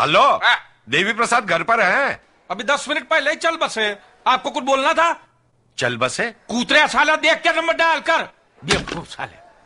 hello देवी प्रसाद घर पर हैं अभी दस मिनट पहले ही चल बसे आपको कुछ बोलना था चल बसे कूतरे साला देख के नंबर डालकर कर साले